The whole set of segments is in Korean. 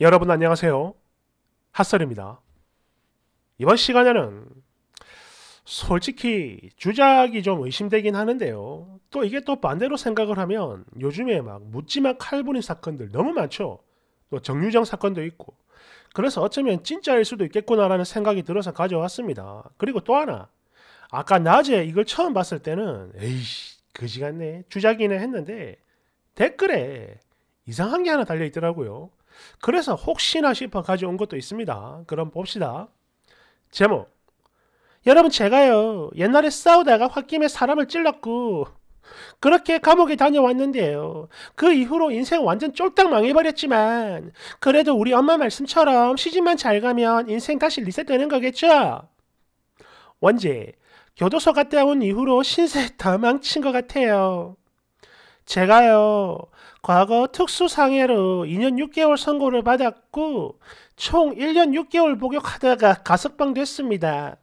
여러분 안녕하세요. 핫설입니다. 이번 시간에는 솔직히 주작이 좀 의심되긴 하는데요. 또 이게 또 반대로 생각을 하면 요즘에 막 묻지마 칼부림 사건들 너무 많죠. 또정류장 사건도 있고. 그래서 어쩌면 진짜일 수도 있겠구나라는 생각이 들어서 가져왔습니다. 그리고 또 하나. 아까 낮에 이걸 처음 봤을 때는 에이씨 그지 같네 주작이네 했는데 댓글에 이상한 게 하나 달려 있더라고요. 그래서 혹시나 싶어 가져온 것도 있습니다. 그럼 봅시다. 제목. 여러분 제가요. 옛날에 싸우다가 홧김에 사람을 찔렀고 그렇게 감옥에 다녀왔는데요. 그 이후로 인생 완전 쫄딱 망해버렸지만 그래도 우리 엄마 말씀처럼 시집만 잘 가면 인생 다시 리셋되는 거겠죠? 원제 교도소 갔다 온 이후로 신세 다 망친 것 같아요. 제가요, 과거 특수상해로 2년 6개월 선고를 받았고, 총 1년 6개월 복역하다가 가석방 됐습니다.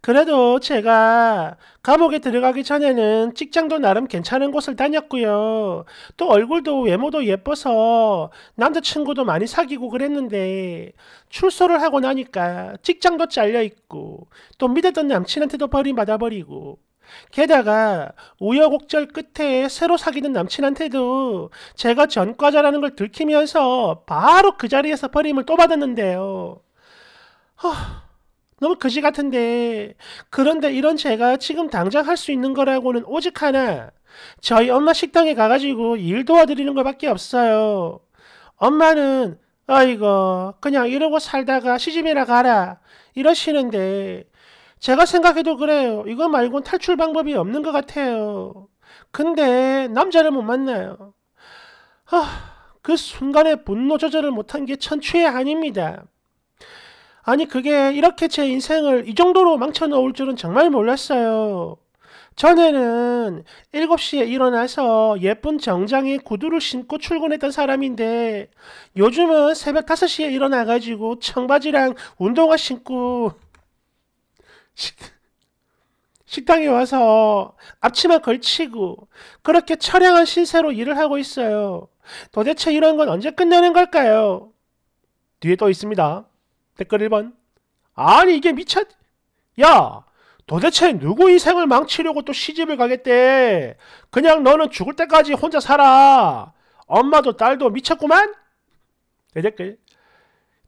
그래도 제가 감옥에 들어가기 전에는 직장도 나름 괜찮은 곳을 다녔고요. 또 얼굴도 외모도 예뻐서 남자친구도 많이 사귀고 그랬는데 출소를 하고 나니까 직장도 잘려있고 또 믿었던 남친한테도 버림받아버리고 게다가 우여곡절 끝에 새로 사귀는 남친한테도 제가 전과자라는 걸 들키면서 바로 그 자리에서 버림을 또 받았는데요. 허, 너무 그지 같은데 그런데 이런 제가 지금 당장 할 수 있는 거라고는 오직 하나 저희 엄마 식당에 가가지고 일 도와드리는 것밖에 없어요. 엄마는 아이고 그냥 이러고 살다가 시집이나 가라 이러시는데 제가 생각해도 그래요. 이거 말곤 탈출 방법이 없는 것 같아요. 근데 남자를 못 만나요. 아, 그 순간에 분노 조절을 못한 게 천추의 아닙니다 아니 그게 이렇게 제 인생을 이 정도로 망쳐놓을 줄은 정말 몰랐어요. 전에는 7시에 일어나서 예쁜 정장에 구두를 신고 출근했던 사람인데 요즘은 새벽 5시에 일어나가지고 청바지랑 운동화 신고 식, 식당에 와서 앞치마 걸치고 그렇게 처량한 신세로 일을 하고 있어요. 도대체 이런 건 언제 끝나는 걸까요? 뒤에 또 있습니다. 댓글 1번. 아니 이게 미쳤... 야! 도대체 누구 인생을 망치려고 또 시집을 가겠대? 그냥 너는 죽을 때까지 혼자 살아. 엄마도 딸도 미쳤구만? 내 댓글.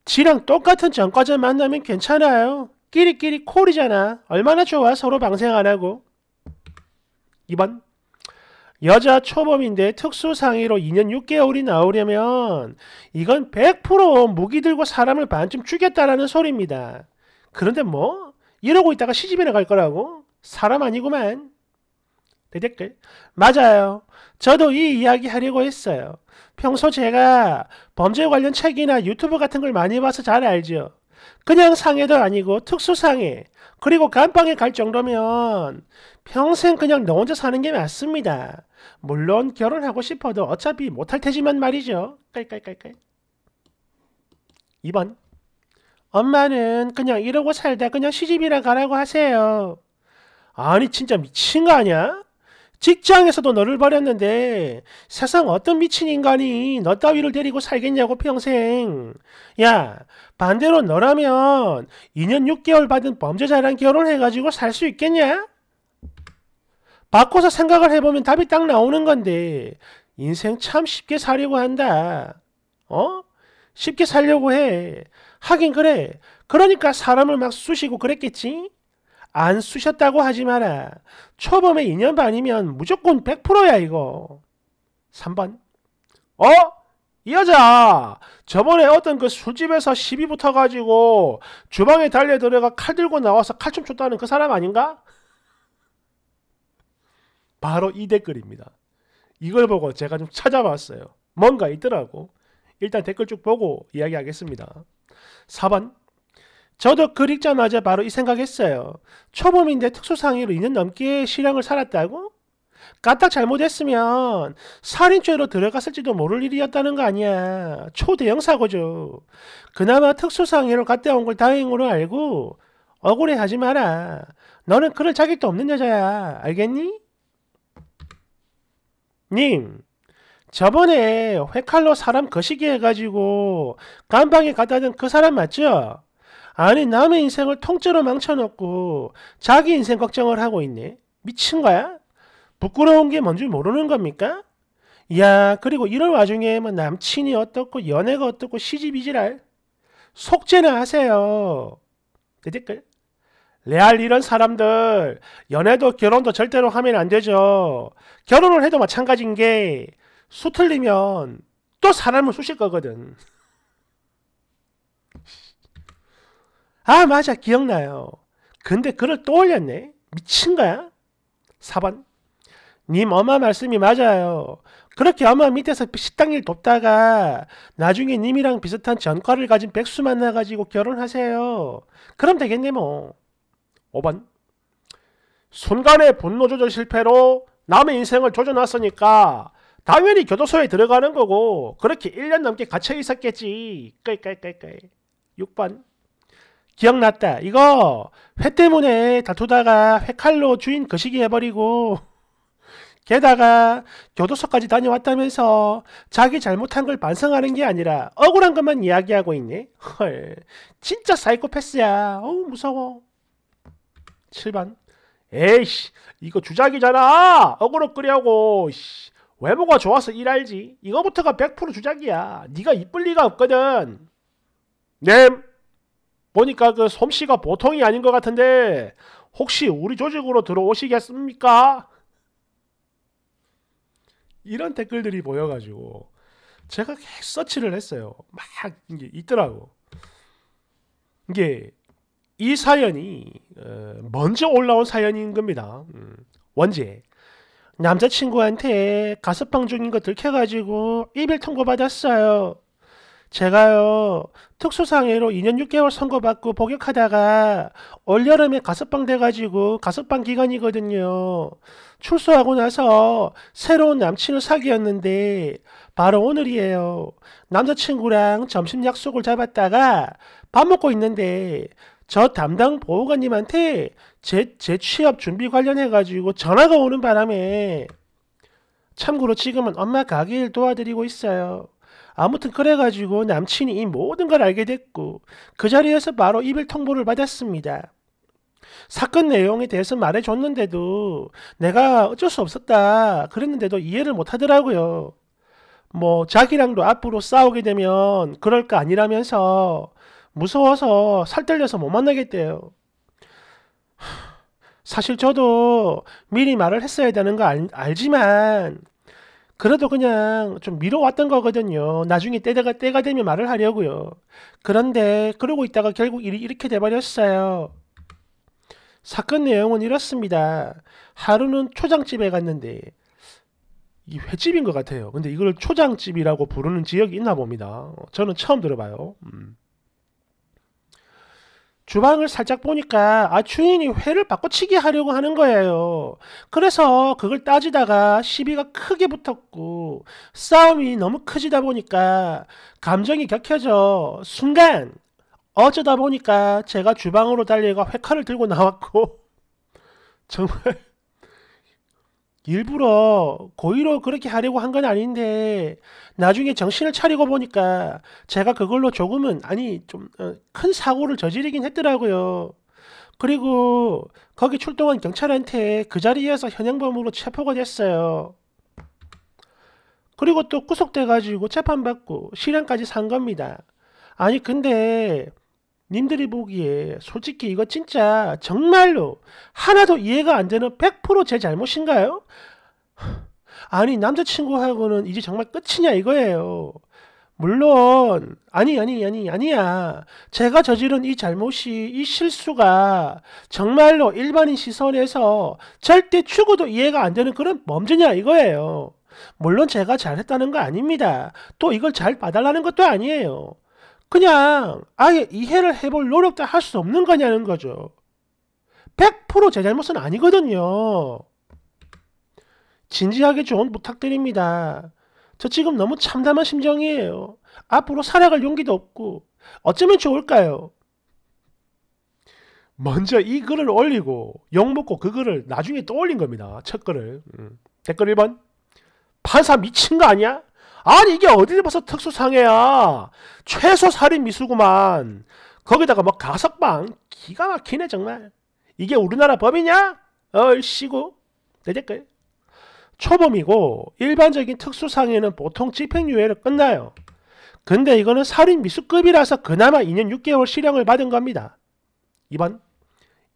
지랑 똑같은 전과자 만나면 괜찮아요. 끼리끼리 콜이잖아. 얼마나 좋아 서로 방생 안 하고. 2번 여자 초범인데 특수상의로 2년 6개월이 나오려면 이건 100% 무기 들고 사람을 반쯤 죽였다라는 소리입니다. 그런데 뭐 이러고 있다가 시집이 나갈 거라고? 사람 아니구만. 댓글 맞아요. 저도 이 이야기 하려고 했어요. 평소 제가 범죄 관련 책이나 유튜브 같은 걸 많이 봐서 잘 알죠. 그냥 상해도 아니고 특수상해 그리고 감방에 갈 정도면 평생 그냥 너 혼자 사는 게 맞습니다. 물론 결혼하고 싶어도 어차피 못할 테지만 말이죠. 깔깔깔깔 2번 엄마는 그냥 이러고 살다 그냥 시집이나 가라고 하세요. 아니 진짜 미친 거 아니야? 직장에서도 너를 버렸는데 세상 어떤 미친 인간이 너 따위를 데리고 살겠냐고 평생. 야 반대로 너라면 2년 6개월 받은 범죄자랑 결혼해가지고 살 수 있겠냐? 바꿔서 생각을 해보면 답이 딱 나오는 건데 인생 참 쉽게 살려고 한다. 어? 쉽게 살려고 해. 하긴 그래. 그러니까 사람을 막 쑤시고 그랬겠지? 안 쓰셨다고 하지 마라. 초범에 2년 반이면 무조건 100%야 이거. 3번. 어? 이 여자 저번에 어떤 그 술집에서 시비 붙어가지고 주방에 달려들어가 칼 들고 나와서 칼춤 췄다는 그 사람 아닌가? 바로 이 댓글입니다. 이걸 보고 제가 좀 찾아봤어요. 뭔가 있더라고. 일단 댓글 쭉 보고 이야기하겠습니다. 4번 저도 글 그 읽자마자 바로 이 생각했어요. 초범인데 특수상위로 2년 넘게 실형을 살았다고? 까딱 잘못했으면 살인죄로 들어갔을지도 모를 일이었다는 거 아니야. 초대형 사고죠. 그나마 특수상해로 갔다 온 걸 다행으로 알고 억울해하지 마라. 너는 그럴 자격도 없는 여자야. 알겠니? 님, 저번에 회칼로 사람 거시기 해가지고 감방에 갔다둔그 사람 맞죠? 아니 남의 인생을 통째로 망쳐놓고 자기 인생 걱정을 하고 있네. 미친 거야? 부끄러운 게 뭔지 모르는 겁니까? 야 그리고 이런 와중에 뭐 남친이 어떻고 연애가 어떻고 시집이지랄. 속죄나 하세요. 내 댓글. 레알 이런 사람들 연애도 결혼도 절대로 하면 안 되죠. 결혼을 해도 마찬가지인 게 수틀리면 또 사람을 쑤실 거거든. 아, 맞아. 기억나요. 근데 글을 또 올렸네. 미친 거야? 4번. 님 엄마 말씀이 맞아요. 그렇게 엄마 밑에서 식당 일 돕다가 나중에 님이랑 비슷한 전과를 가진 백수 만나가지고 결혼하세요. 그럼 되겠네 뭐. 5번. 순간의 분노 조절 실패로 남의 인생을 조져놨으니까 당연히 교도소에 들어가는 거고 그렇게 1년 넘게 갇혀 있었겠지. 끌끌끌끌. 6번. 기억났다. 이거 회 때문에 다투다가 회칼로 주인 거시기 해버리고 게다가 교도소까지 다녀왔다면서 자기 잘못한 걸 반성하는 게 아니라 억울한 것만 이야기하고 있네. 헐, 진짜 사이코패스야. 어우 무서워. 7번. 에이씨, 이거 주작이잖아. 억울로 끄하고 씨, 외모가 좋아서 일할지. 이거부터가 100% 주작이야. 네가 이쁠 리가 없거든. 냄. 네. 보니까 그 솜씨가 보통이 아닌 것 같은데 혹시 우리 조직으로 들어오시겠습니까? 이런 댓글들이 보여가지고 제가 계속 서치를 했어요. 막 이게 있더라고. 이게 이 사연이 어, 먼저 올라온 사연인 겁니다. 음, 원제 남자친구한테 가습방 중인 거 들켜가지고 이별 통보받았어요. 제가요, 특수상해로 2년 6개월 선거받고 복역하다가 올여름에 가석방 돼가지고 가석방 기간이거든요. 출소하고 나서 새로운 남친을 사귀었는데 바로 오늘이에요. 남자친구랑 점심 약속을 잡았다가 밥 먹고 있는데 저 담당 보호관님한테 제, 제 취업 준비 관련해가지고 전화가 오는 바람에 참고로 지금은 엄마 가게 일 도와드리고 있어요. 아무튼 그래가지고 남친이 이 모든 걸 알게 됐고 그 자리에서 바로 이별 통보를 받았습니다. 사건 내용에 대해서 말해줬는데도 내가 어쩔 수 없었다 그랬는데도 이해를 못하더라고요. 뭐 자기랑도 앞으로 싸우게 되면 그럴 거 아니라면서 무서워서 살떨려서 못 만나겠대요. 사실 저도 미리 말을 했어야 되는 거 알, 알지만 그래도 그냥 좀 미뤄왔던 거거든요. 나중에 때가, 때가 되면 말을 하려고요. 그런데 그러고 있다가 결국 일이 이렇게 돼버렸어요. 사건 내용은 이렇습니다. 하루는 초장집에 갔는데 이 횟집인 것 같아요. 근데 이걸 초장집이라고 부르는 지역이 있나 봅니다. 저는 처음 들어봐요. 음. 주방을 살짝 보니까 아 주인이 회를 바꿔치기 하려고 하는 거예요. 그래서 그걸 따지다가 시비가 크게 붙었고 싸움이 너무 커지다 보니까 감정이 격해져 순간 어쩌다 보니까 제가 주방으로 달려가 회칼을 들고 나왔고 정말 일부러 고의로 뭐 그렇게 하려고 한 건 아닌데 나중에 정신을 차리고 보니까 제가 그걸로 조금은 아니 좀큰 어, 사고를 저지르긴 했더라고요. 그리고 거기 출동한 경찰한테 그 자리에서 현행범으로 체포가 됐어요. 그리고 또 구속돼가지고 재판받고 실형까지 산 겁니다. 아니 근데 님들이 보기에 솔직히 이거 진짜 정말로 하나도 이해가 안 되는 100%제 잘못인가요? 아니 남자친구하고는 이제 정말 끝이냐 이거예요. 물론 아니 아니 아니 아니야. 제가 저지른 이 잘못이 이 실수가 정말로 일반인 시선에서 절대 추구도 이해가 안 되는 그런 범죄냐 이거예요. 물론 제가 잘했다는 거 아닙니다. 또 이걸 잘 봐달라는 것도 아니에요. 그냥 아예 이해를 해볼 노력도 할 수 없는 거냐는 거죠. 100%제 잘못은 아니거든요. 진지하게 좀 부탁드립니다. 저 지금 너무 참담한 심정이에요. 앞으로 살아갈 용기도 없고 어쩌면 좋을까요? 먼저 이 글을 올리고 욕먹고 그 글을 나중에 또 올린 겁니다. 첫 글을. 음. 댓글 1번 판사 미친 거 아니야? 아니 이게 어디를 봐서 특수상해야 최소 살인 미수구만 거기다가 뭐 가석방 기가 막히네 정말 이게 우리나라 법이냐? 얼씨구 내댓글 그 초범이고 일반적인 특수상해는 보통 집행유예로 끝나요 근데 이거는 살인 미수급이라서 그나마 2년 6개월 실형을 받은 겁니다 2번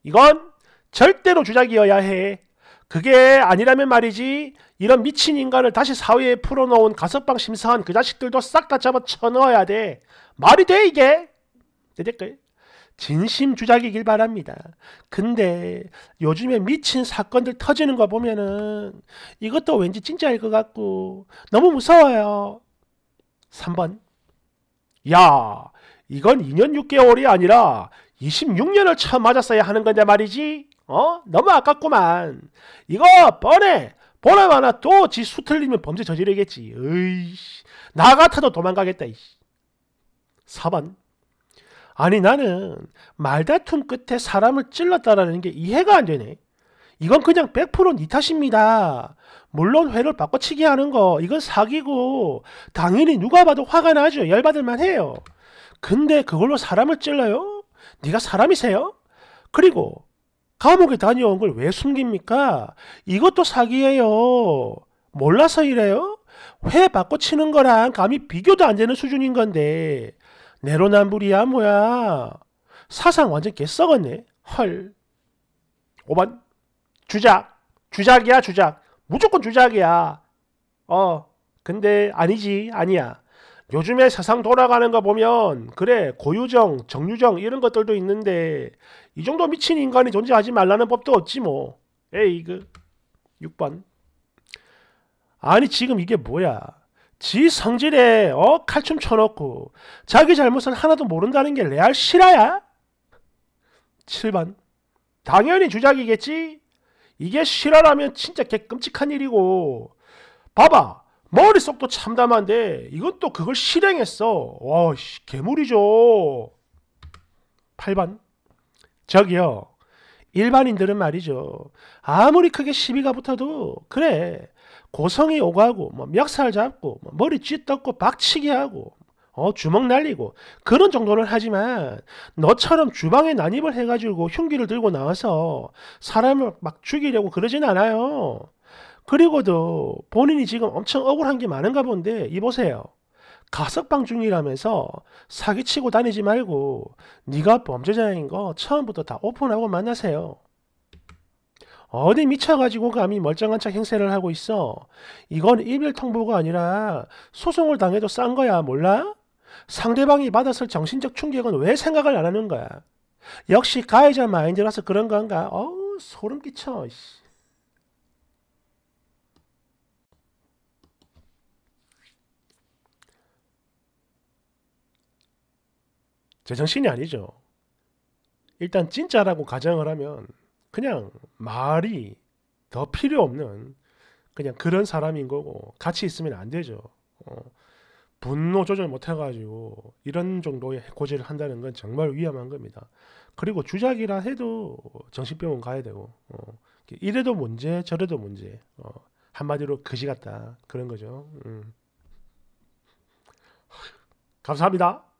이건 절대로 주작이어야 해 그게 아니라면 말이지 이런 미친 인간을 다시 사회에 풀어놓은 가석방 심사한 그 자식들도 싹 다 잡아 쳐넣어야 돼. 말이 돼 이게? 내 네, 댓글 네, 진심 주작이길 바랍니다. 근데 요즘에 미친 사건들 터지는 거 보면은 이것도 왠지 진짜일 것 같고 너무 무서워요. 3번 야 이건 2년 6개월이 아니라 26년을 처음 맞았어야 하는 건데 말이지 어? 너무 아깝구만. 이거 뻔해. 보나 마나 또지수 틀리면 범죄 저지르겠지. 으이씨. 나 같아도 도망가겠다. 이씨. 4번. 아니 나는 말다툼 끝에 사람을 찔렀다라는 게 이해가 안 되네. 이건 그냥 100%니 탓입니다. 물론 회를 바꿔치기 하는 거 이건 사기고 당연히 누가 봐도 화가 나죠. 열받을만 해요. 근데 그걸로 사람을 찔러요? 네가 사람이세요? 그리고 감옥에 다녀온 걸 왜 숨깁니까? 이것도 사기예요. 몰라서 이래요? 회 받고 치는 거랑 감히 비교도 안 되는 수준인 건데 내로남불이야 뭐야. 사상 완전 개썩었네. 헐. 5번 주작. 주작이야 주작. 무조건 주작이야. 어 근데 아니지 아니야. 요즘에 세상 돌아가는 거 보면 그래 고유정, 정유정 이런 것들도 있는데 이 정도 미친 인간이 존재하지 말라는 법도 없지 뭐. 에이 그 6번. 아니 지금 이게 뭐야. 지 성질에 어 칼춤 쳐놓고 자기 잘못을 하나도 모른다는 게 레알 실화야? 7번. 당연히 주작이겠지? 이게 실화라면 진짜 개 끔찍한 일이고 봐봐 머릿속도 참담한데 이건 또 그걸 실행했어. 와, 씨, 괴물이죠. 8번. 저기요. 일반인들은 말이죠. 아무리 크게 시비가 붙어도 그래. 고성이 오가고 뭐 멱살 잡고 뭐 머리 찢떴고 박치기 하고 어, 주먹 날리고 그런 정도는 하지만 너처럼 주방에 난입을 해가지고 흉기를 들고 나와서 사람을 막 죽이려고 그러진 않아요. 그리고도 본인이 지금 엄청 억울한 게 많은가 본데 이 보세요. 가석방 중이라면서 사기치고 다니지 말고 네가 범죄자인 거 처음부터 다 오픈하고 만나세요. 어디 미쳐가지고 감히 멀쩡한 척 행세를 하고 있어. 이건 이별 통보가 아니라 소송을 당해도 싼 거야 몰라? 상대방이 받았을 정신적 충격은 왜 생각을 안 하는 거야? 역시 가해자 마인드라서 그런 건가? 어우 소름 끼쳐. 제정신이 아니죠. 일단 진짜라고 가정을 하면 그냥 말이 더 필요 없는 그냥 그런 사람인 거고 같이 있으면 안 되죠. 어, 분노 조절 못 해가지고 이런 정도의 고지를 한다는 건 정말 위험한 겁니다. 그리고 주작이라 해도 정신병원 가야 되고 어, 이래도 문제 저래도 문제 어, 한마디로 그지 같다 그런 거죠. 음. 감사합니다.